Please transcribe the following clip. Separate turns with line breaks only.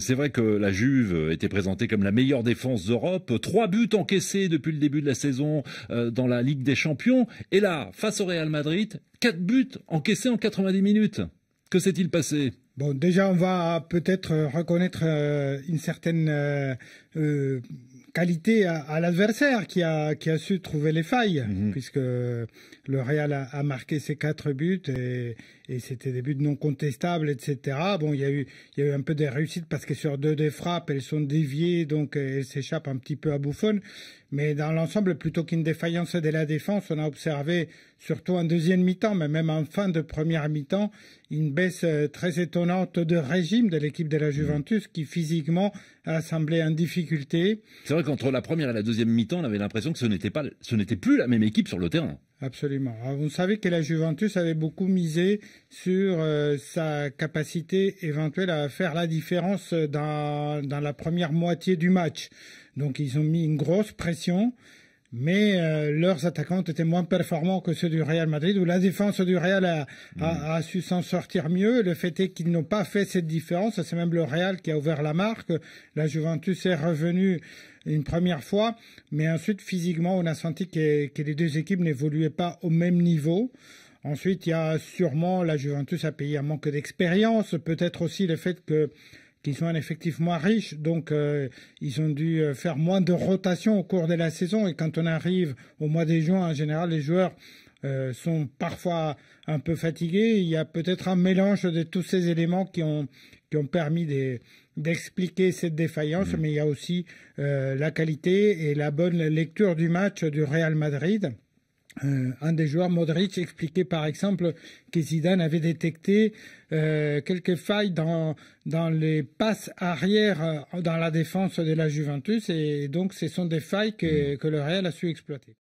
C'est vrai que la Juve était présentée comme la meilleure défense d'Europe. Trois buts encaissés depuis le début de la saison euh, dans la Ligue des Champions. Et là, face au Real Madrid, quatre buts encaissés en 90 minutes. Que s'est-il passé
Bon, déjà, on va peut-être reconnaître euh, une certaine... Euh, qualité à, l'adversaire qui a, su trouver les failles, mhm. puisque le Real a, marqué ses quatre buts et, c'était des buts non contestables, etc. Bon, il y, a eu, un peu des réussites parce que sur deux des frappes, elles sont déviées, donc elles s'échappent un petit peu à bouffonne. Mais dans l'ensemble, plutôt qu'une défaillance de la défense, on a observé, surtout en deuxième mi-temps, mais même en fin de première mi-temps, une baisse euh, très étonnante de régime de l'équipe de la mm. Juventus qui physiquement a semblé en difficulté.
C'est vrai qu'entre la première et la deuxième mi-temps, on avait l'impression que ce n'était plus la même équipe sur le terrain.
Absolument. vous savez que la Juventus avait beaucoup misé sur euh, sa capacité éventuelle à faire la différence dans, dans la première moitié du match. Donc ils ont mis une grosse pression mais euh, leurs attaquants étaient moins performants que ceux du Real Madrid, où la défense du Real hmm. a, su s'en sortir mieux. Le fait est qu'ils n'ont pas fait cette différence. C'est même le Real qui a ouvert la marque. La Juventus est revenue une première fois, mais ensuite physiquement, on a senti que, que les deux équipes n'évoluaient pas au même niveau. Ensuite, il y a sûrement la Juventus a payé un manque d'expérience, peut-être aussi le fait que ils sont un effectif moins riche, donc euh, ils ont dû euh, faire moins de rotation au cours de la saison. Et quand on arrive au mois de juin, en général, les joueurs euh, sont parfois un peu fatigués. Il y a peut-être un mélange de tous ces éléments qui ont, permis d'expliquer cette défaillance, mmh. mais il y a aussi la qualité et la bonne lecture du match du Real Madrid. Euh, un des joueurs, Modric, expliquait par exemple que Zidane avait détecté euh, quelques failles dans, dans les passes arrière euh, dans la défense de la Juventus et donc ce sont des failles que, mm. que le Real a su exploiter.